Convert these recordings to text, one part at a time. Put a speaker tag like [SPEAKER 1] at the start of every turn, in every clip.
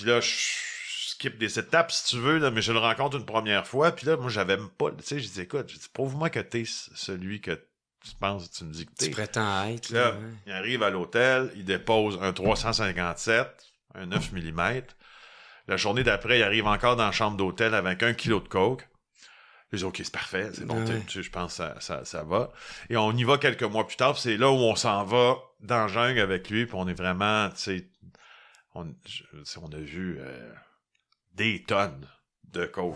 [SPEAKER 1] Puis là, je skip des étapes si tu veux, là, mais je le rencontre une première fois. Puis là, moi, j'avais pas. Tu sais, je dis, écoute, prouve-moi que t'es celui que tu penses, tu me dis que Tu prétends être. Là, il arrive à l'hôtel, il dépose un 357, un 9 mm. La journée d'après, il arrive encore dans la chambre d'hôtel avec un kilo de coke. Je dis, OK, c'est parfait, c'est bon, je pense que ça, va. Et on y va quelques mois plus tard, c'est là où on s'en va dans la jungle avec lui, puis on est vraiment, tu sais, on, on a vu euh, des tonnes de coke.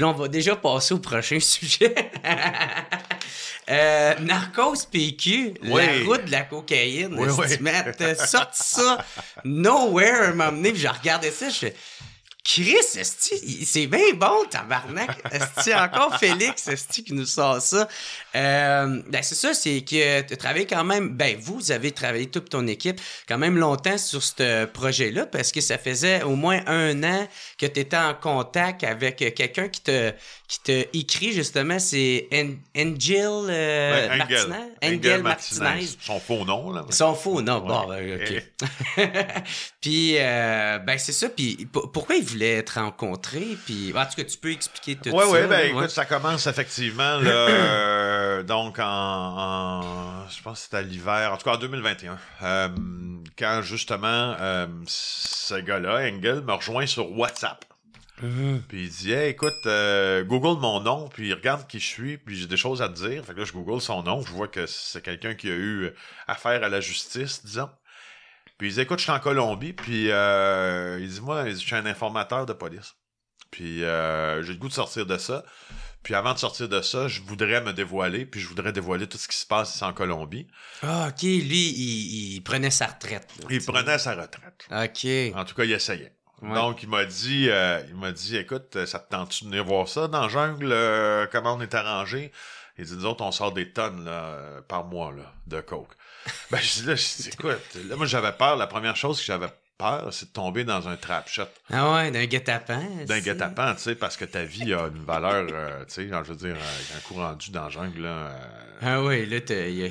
[SPEAKER 2] on va déjà passer au prochain sujet. Euh, Narcos PQ, la route de la cocaïne. Oui, tu sort sorti ça nowhere m'a amené, puis je regardais ça, je fais Chris, c'est bien bon, tabarnak. c'est encore Félix, qui nous sort ça. Euh, ben c'est ça, c'est que tu travaillé quand même, ben vous avez travaillé toute ton équipe quand même longtemps sur ce projet-là parce que ça faisait au moins un an que tu étais en contact avec quelqu'un qui te, qui te écrit justement, c'est Angel, euh, Martinez.
[SPEAKER 1] Son faux nom, là. Son faux nom, bon, ben, OK.
[SPEAKER 2] Puis, euh, ben c'est ça, puis pourquoi il voulait être Puis, en tout cas, tu peux expliquer tout ça. Oui, oui, ben, écoute, ça
[SPEAKER 1] commence effectivement, là, euh, donc, en, Je pense que c'était à l'hiver, en tout cas en 2021. Euh, quand justement, euh, ce gars-là, Engel, me rejoint sur WhatsApp. Puis il dit écoute, Google mon nom, puis il regarde qui je suis, puis j'ai des choses à te dire. Fait que là, je Google son nom, je vois que c'est quelqu'un qui a eu affaire à la justice, disons. Puis ils disent, écoute, je suis en Colombie, puis euh, ils disent, moi, je suis un informateur de police. Puis euh, j'ai le goût de sortir de ça. Puis avant de sortir de ça, je voudrais me dévoiler, puis je voudrais dévoiler tout ce qui se passe ici en Colombie.
[SPEAKER 2] Ah, OK. Lui, il, prenait sa retraite.
[SPEAKER 1] il prenait sa retraite. OK. En tout cas, il essayait. Donc, il m'a dit, euh, il m'a dit, écoute, ça te tente de venir voir ça dans la Jungle, euh, comment on est arrangé? Il dit, nous autres, on sort des tonnes par mois de coke. Ben, je, là, je, écoute, là, moi, j'avais peur. La première chose que j'avais peur, c'est de tomber dans un trap shot. Ah ouais, d'un guet-apens. D'un guet-apens, tu sais, parce que ta vie a une valeur, euh, tu sais, je veux dire, un coup rendu dans la jungle, euh, Ah oui, là, il n'y a,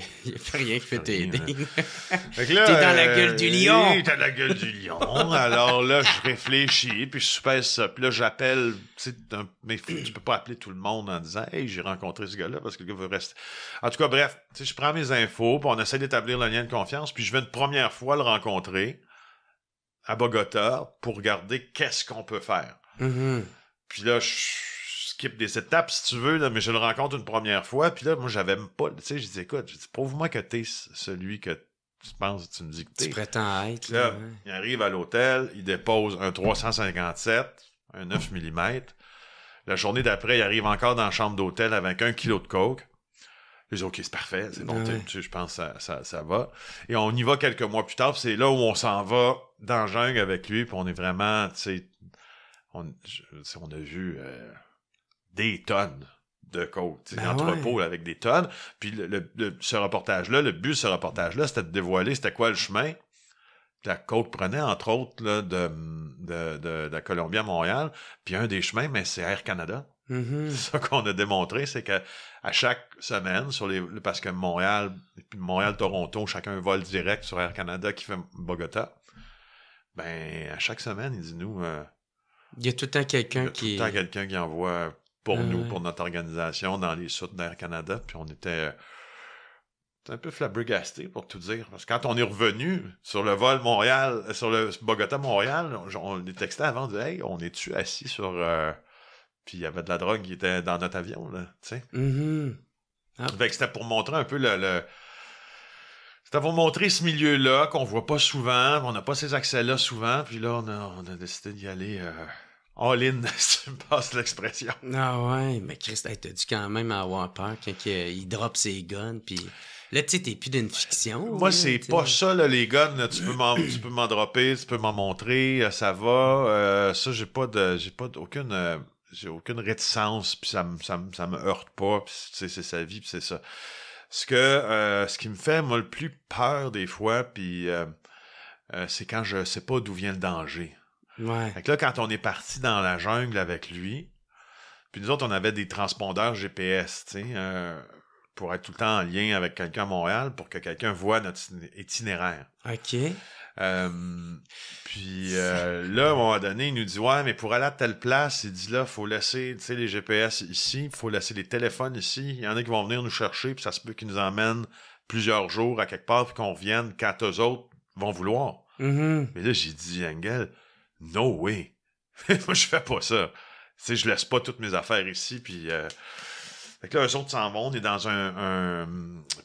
[SPEAKER 1] rien qui peut t'aider. Hein. T'es dans la euh, gueule du lion. t'es dans la gueule du lion. Alors là, je réfléchis, puis je suppose ça. Puis là, j'appelle, tu sais, mais tu peux pas appeler tout le monde en disant, hey, j'ai rencontré ce gars-là parce que le gars veut rester. En tout cas, bref, tu sais, je prends mes infos, puis on essaie d'établir le lien de confiance, puis je vais une première fois le rencontrer à Bogota pour regarder qu'est-ce qu'on peut faire. Mm-hmm. Puis là, je skip des étapes si tu veux, là, mais je le rencontre une première fois. Puis là, moi, j'avais pas. Tu sais, je dis, écoute, prouve-moi que t'es celui que tu penses, tu me dis que t'es. Tu prétends être. Là, il arrive à l'hôtel, il dépose un 357, un 9 mm. La journée d'après, il arrive encore dans la chambre d'hôtel avec un kilo de coke. J'ai dit, OK, c'est parfait, c'est bon, ben je pense que ça, va. Et on y va quelques mois plus tard, c'est là où on s'en va dans Jungle avec lui, puis on est vraiment, tu sais, on, a vu euh, des tonnes de côtes, ben entrepôt avec des tonnes. Puis ce reportage-là, le but de ce reportage-là, c'était de dévoiler c'était quoi le chemin la côte prenait, entre autres, là, de, de la Colombie à Montréal. Puis un des chemins, mais c'est Air Canada.
[SPEAKER 2] Mm-hmm. C'est
[SPEAKER 1] Ça qu'on a démontré, c'est qu'à chaque semaine, sur les, parce que Montréal, puis Montréal-Toronto, chacun vole direct sur Air Canada qui fait Bogota, ben à chaque semaine, il dit nous. Euh, il y a tout le temps quelqu'un qui. a tout le quelqu'un qui envoie pour ah nous, pour notre organisation, dans les soutes d'Air Canada, puis on était. Euh, un peu flabbergasté pour tout dire. Parce que quand on est revenu sur le vol Montréal, euh, sur le Bogota-Montréal, on, les textait avant, on Hey, on est-tu assis sur puis il y avait de la drogue qui était dans notre avion, là, tu sais.
[SPEAKER 2] Mm-hmm.
[SPEAKER 1] c'était pour montrer un peu le... C'était pour montrer ce milieu-là qu'on voit pas souvent, on n'a pas ces accès-là souvent, puis là, on a, décidé d'y aller... Euh, all in, si tu me passes l'expression. Ah ouais, mais Chris, t'as dû quand même avoir peur quand euh, il drop ses guns, puis là, tu sais,
[SPEAKER 2] t'es plus d'une fiction.
[SPEAKER 1] Moi, c'est pas ça, là, les guns, tu peux m'en dropper, tu peux m'en montrer, euh, ça va. ça, j'ai pas de... j'ai pas aucune j'ai aucune réticence, puis ça, ça, ça, me heurte pas, puis c'est sa vie, puis c'est ça. Ce que euh, ce qui me fait moi le plus peur des fois, puis euh, euh, c'est quand je sais pas d'où vient le danger. Ouais. Fait que là, quand on est parti dans la jungle avec lui, puis nous autres, on avait des transpondeurs GPS, tu sais, pour être tout le temps en lien avec quelqu'un à Montréal, pour que quelqu'un voit notre itinéraire. OK puis euh, là, à un moment donné, il nous dit Ouais, mais pour aller à telle place, il dit là, faut laisser les GPS ici, faut laisser les téléphones ici. Il y en a qui vont venir nous chercher, puis ça se peut qu'ils nous emmènent plusieurs jours à quelque part, puis qu'on vienne quand eux autres vont vouloir. Mm-hmm. Mais là, j'ai dit, Engel no way. Moi, je fais pas ça. Tu je laisse pas toutes mes affaires ici, puis. Euh, là, eux autres s'en vont, on est dans un,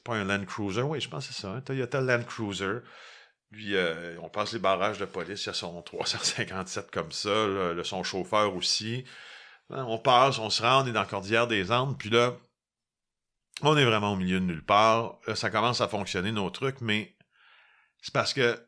[SPEAKER 1] Pas un Land Cruiser, oui, je pense que c'est ça, un hein. Toyota Land Cruiser puis euh, on passe les barrages de police, il y a son 357 comme ça, le, son chauffeur aussi. Ben, on passe, on se rend, on est dans la Cordillère des Andes, puis là, on est vraiment au milieu de nulle part. ça commence à fonctionner nos trucs, mais c'est parce que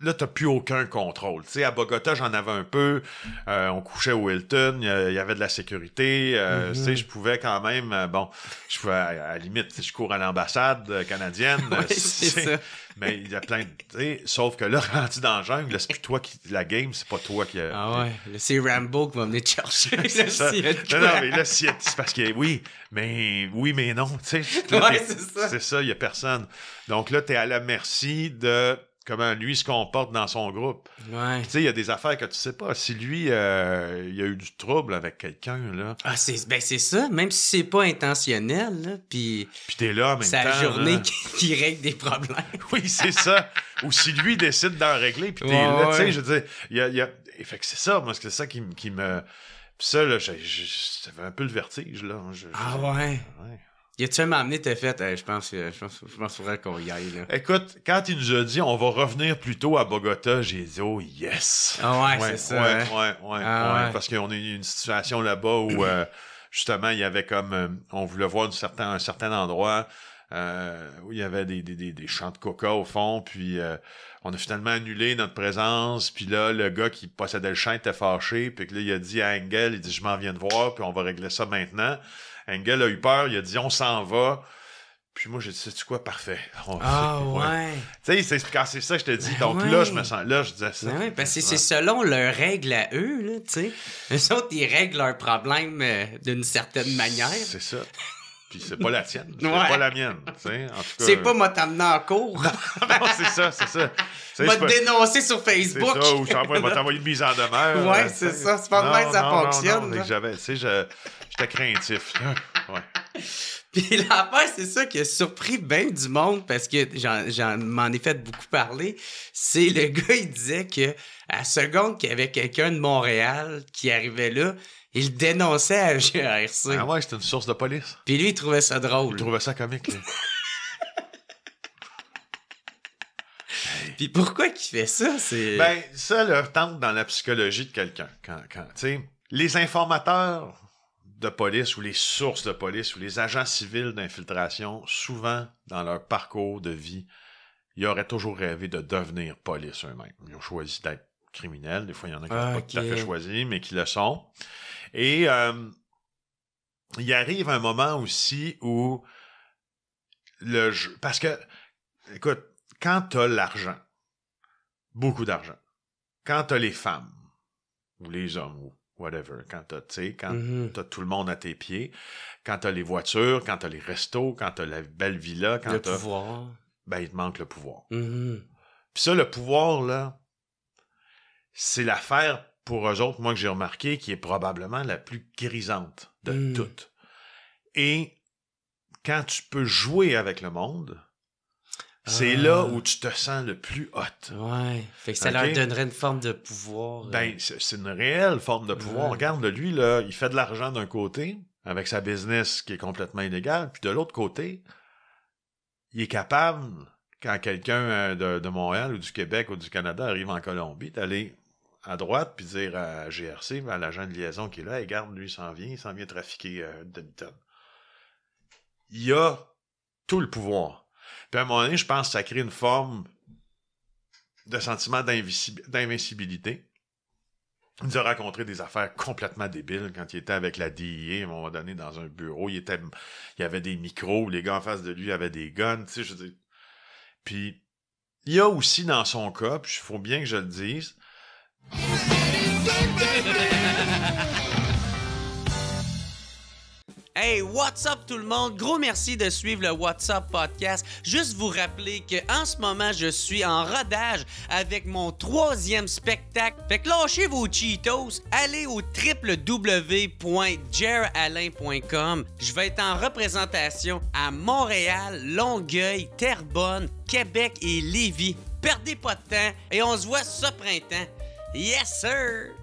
[SPEAKER 1] là, t'as plus aucun contrôle. Tu à Bogota, j'en avais un peu. Euh, on couchait au Hilton, il y avait de la sécurité. Euh, mhm. je pouvais quand même... Euh, bon, je pouvais, à, la limite, je cours à l'ambassade canadienne. Mais il y a plein de... Sauf que là, rendu dans la jungle, c'est plus toi qui... La game, c'est pas toi qui... Ah ouais, c'est Rambo qui va venir te chercher. c'est ça. Non, mais là, c'est parce que... Oui, mais... Oui, mais non, c'est ça. C'est ça, il y a personne. Donc là, t'es à la merci de comment lui se comporte dans son groupe. Ouais. Tu sais, il y a des affaires que tu sais pas. Si lui, euh, il a eu du trouble avec quelqu'un, là. Ah, c'est ben c'est ça, même si c'est pas intentionnel, là, puis... Puis t'es là en C'est la journée qui, règle des problèmes. oui, c'est ça. Ou si lui décide d'en régler, puis t'es là, tu sais, je veux il y a... Fait que c'est ça, moi, c'est ça qui, me... Puis ça, là, j'avais un peu le vertige, là. Hein, ah ouais? ouais. Il a-tu même amené, t'es fait? je pense qu'il je qu'on y aille. Écoute, quand il nous a dit on va revenir plus tôt à Bogota, j'ai dit oh yes! Ah ouais, c'est ça. Ouais, hein? ah ouais, ouais, parce qu'on a eu une situation là-bas où euh, justement il y avait comme euh, on voulait voir un certain, un certain endroit. Euh, où il y avait des, des, champs de coca au fond, puis on a finalement annulé notre présence, puis là, le gars qui possédait le champ était fâché, puis là, il a dit à Engel, il dit « Je m'en viens de voir, puis on va régler ça maintenant », Engel a eu peur, il a dit on s'en va. Puis moi, j'ai dit, c'est tu quoi, parfait. ah ouais. Tu sais, c'est quand ah, c'est ça que je te dis. Ben Donc là, je me sens, là, je disais ça. Ben oui, parce que c'est selon leurs règles à eux, là, tu sais. autres,
[SPEAKER 2] ils règlent leurs problèmes euh, d'une certaine manière. C'est ça. Puis c'est pas la tienne, c'est pas la
[SPEAKER 1] mienne. c'est pas
[SPEAKER 2] moi t'amener en cours. non, c'est
[SPEAKER 1] ça, c'est ça. M'a pas... dénoncer sur Facebook. C'est ça, ou je t'envoyer une mise en demeure. Ouais, c'est ça. C'est pas de même que ça fonctionne. j'avais, tu je... j'étais craintif. ouais.
[SPEAKER 2] Puis l'affaire, c'est ça qui a surpris bien du monde parce que j'en, j'en m'en ai fait beaucoup parler. C'est le gars, il disait que à seconde qu'il y avait quelqu'un de Montréal qui arrivait là, il dénonçait à GRC. Ah ouais, c'était une source de police. Puis lui, il trouvait ça drôle. Il trouvait ça
[SPEAKER 1] comique. Là. Puis pourquoi qu'il fait ça? C'est... Ben, ça leur tente dans la psychologie de quelqu'un. Quand, les informateurs de police ou les sources de police ou les agents civils d'infiltration, souvent, dans leur parcours de vie, ils auraient toujours rêvé de devenir police eux-mêmes. Ils ont choisi d'être criminels. Des fois, il y en a qui n'ont pas fait choisi, mais qui le sont. Et euh, il arrive un moment aussi où le jeu. Parce que, écoute, quand t'as l'argent, beaucoup d'argent, quand t'as les femmes, ou les hommes, ou whatever, quand t'as, quand mhm. tout le monde à tes pieds, quand t'as les voitures, quand t'as les restos, quand t'as la belle villa, quand t'as... Le pouvoir. Ben, il te manque le pouvoir. Mhm. Puis ça, le pouvoir, là, c'est l'affaire pour eux autres, moi que j'ai remarqué, qui est probablement la plus grisante de hmm. toutes. Et quand tu peux jouer avec le monde, c'est là ah. où tu te sens le plus hot. Ouais. ça leur donnerait une forme de pouvoir. Euh. Ben, c'est une réelle forme de pouvoir. Regarde, lui, là, il fait de l'argent d'un côté, avec sa business qui est complètement illégale, puis de l'autre côté, il est capable, quand quelqu'un euh, de, de, Montréal ou du Québec ou du Canada arrive en Colombie, d'aller à droite, puis dire à GRC, à l'agent de liaison qui est là, et garde, lui, s'en vient, il s'en vient trafiquer euh, de une Il a tout le pouvoir. Puis à un moment donné, je pense que ça crée une forme de sentiment d'invincibilité. Il nous a raconté des affaires complètement débiles quand il était avec la DIA, à un moment donné, dans un bureau. Il, était, il avait des micros, les gars en face de lui avaient des guns, tu sais, je dis. Puis, il y a aussi dans son cas, puis il faut bien que je le dise,
[SPEAKER 2] Hey, what's up tout le monde? Gros merci de suivre le What's Up podcast. Juste vous rappeler que en ce moment, je suis en rodage avec mon troisième spectacle. Fait que lâchez vos Cheetos, allez au www.jeralain.com. Je vais être en représentation à Montréal, Longueuil, Terrebonne, Québec et Lévis. Perdez pas de temps
[SPEAKER 1] et on se voit ce printemps. Yes, sir.